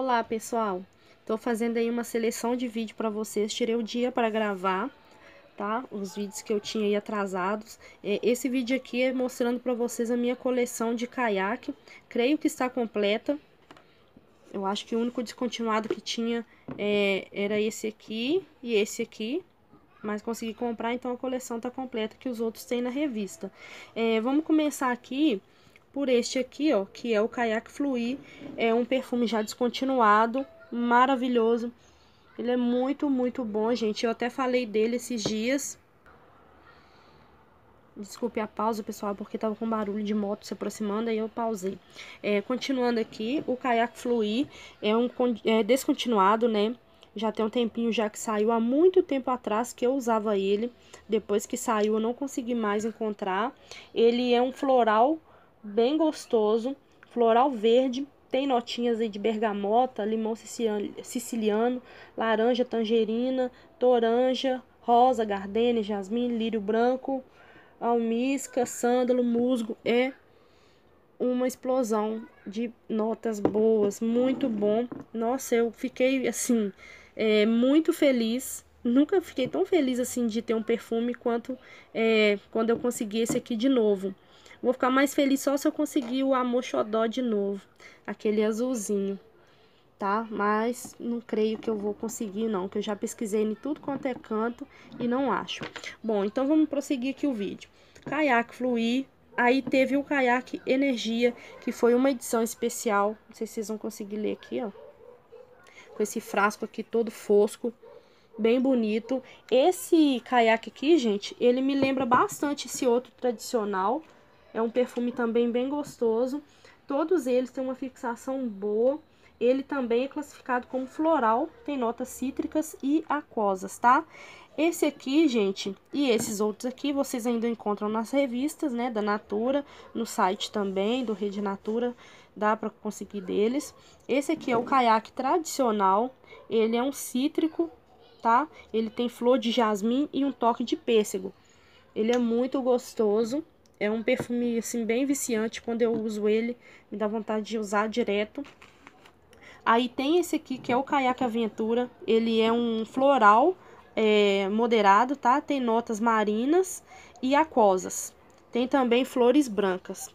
Olá, pessoal. Tô fazendo aí uma seleção de vídeo para vocês. Tirei o dia para gravar, tá? Os vídeos que eu tinha aí atrasados. É, esse vídeo aqui é mostrando para vocês a minha coleção de caiaque. Creio que está completa. Eu acho que o único descontinuado que tinha é, era esse aqui e esse aqui. Mas consegui comprar, então a coleção tá completa que os outros têm na revista. É, vamos começar aqui por este aqui, ó, que é o Kayak Fluir. É um perfume já descontinuado, maravilhoso. Ele é muito, muito bom, gente. Eu até falei dele esses dias. Desculpe a pausa, pessoal, porque tava com barulho de moto se aproximando, aí eu pausei. É, continuando aqui, o Kayak Fluir é um é descontinuado, né? Já tem um tempinho já que saiu, há muito tempo atrás que eu usava ele. Depois que saiu, eu não consegui mais encontrar. Ele é um floral bem gostoso, floral verde, tem notinhas aí de bergamota, limão siciliano, laranja, tangerina, toranja, rosa, gardênia, jasmim, lírio branco, almisca, sândalo, musgo. É uma explosão de notas boas, muito bom. Nossa, eu fiquei assim, é, muito feliz. Nunca fiquei tão feliz assim de ter um perfume quanto é, quando eu consegui esse aqui de novo. Vou ficar mais feliz só se eu conseguir o amor xodó de novo. Aquele azulzinho, tá? Mas não creio que eu vou conseguir, não. Que eu já pesquisei em tudo quanto é canto e não acho. Bom, então vamos prosseguir aqui o vídeo. Caiaque fluir. Aí teve o Caiaque Energia, que foi uma edição especial. Não sei se vocês vão conseguir ler aqui, ó. Com esse frasco aqui todo fosco bem bonito. Esse caiaque aqui, gente, ele me lembra bastante esse outro tradicional, é um perfume também bem gostoso. Todos eles têm uma fixação boa. Ele também é classificado como floral, tem notas cítricas e aquosas, tá? Esse aqui, gente, e esses outros aqui, vocês ainda encontram nas revistas, né, da Natura, no site também, do Rede Natura, dá pra conseguir deles. Esse aqui é o caiaque tradicional, ele é um cítrico, tá? Ele tem flor de jasmim e um toque de pêssego. Ele é muito gostoso. É um perfume, assim, bem viciante. Quando eu uso ele, me dá vontade de usar direto. Aí tem esse aqui, que é o Caiaque Aventura. Ele é um floral é, moderado, tá? Tem notas marinas e aquosas. Tem também flores brancas.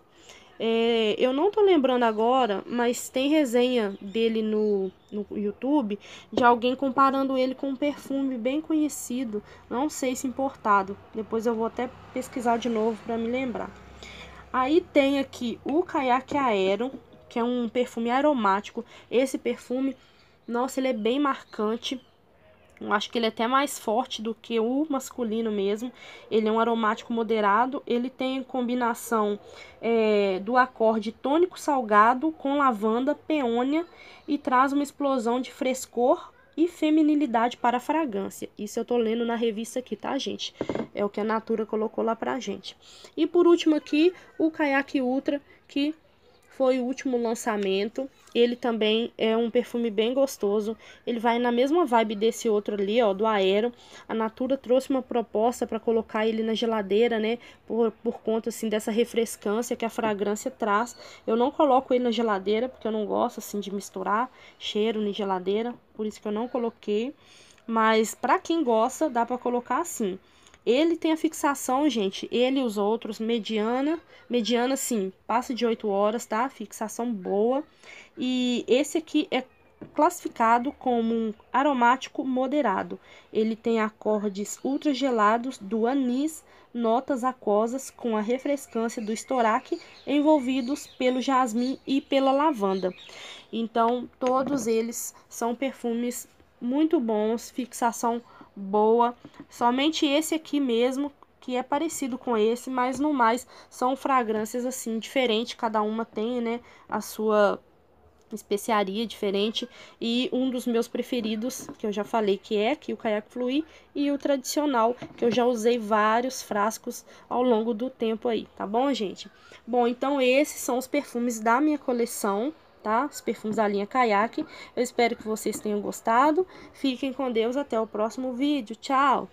É, eu não tô lembrando agora, mas tem resenha dele no, no YouTube de alguém comparando ele com um perfume bem conhecido, não sei se importado. Depois eu vou até pesquisar de novo para me lembrar. Aí tem aqui o Caiaque Aero, que é um perfume aromático. Esse perfume, nossa, ele é bem marcante acho que ele é até mais forte do que o masculino mesmo. Ele é um aromático moderado, ele tem combinação é, do acorde tônico salgado com lavanda, peônia e traz uma explosão de frescor e feminilidade para a fragrância. Isso eu tô lendo na revista aqui, tá, gente? É o que a Natura colocou lá pra gente. E por último aqui, o Kayak Ultra, que foi o último lançamento ele também é um perfume bem gostoso. Ele vai na mesma vibe desse outro ali, ó, do Aero. A Natura trouxe uma proposta para colocar ele na geladeira, né? Por, por conta, assim, dessa refrescância que a fragrância traz. Eu não coloco ele na geladeira, porque eu não gosto, assim, de misturar cheiro na geladeira. Por isso que eu não coloquei. Mas para quem gosta, dá para colocar assim. Ele tem a fixação, gente, ele e os outros, mediana, mediana sim, passa de 8 horas, tá? Fixação boa. E esse aqui é classificado como um aromático moderado. Ele tem acordes ultra gelados do anis, notas aquosas com a refrescância do estoraque, envolvidos pelo jasmim e pela lavanda. Então, todos eles são perfumes muito bons, fixação boa. Somente esse aqui mesmo que é parecido com esse, mas no mais são fragrâncias assim diferentes, cada uma tem, né, a sua especiaria diferente e um dos meus preferidos, que eu já falei que é aqui o caiaque fluir e o tradicional, que eu já usei vários frascos ao longo do tempo aí, tá bom, gente? Bom, então esses são os perfumes da minha coleção, tá? Os perfumes da linha caiaque. Eu espero que vocês tenham gostado. Fiquem com Deus até o próximo vídeo. Tchau.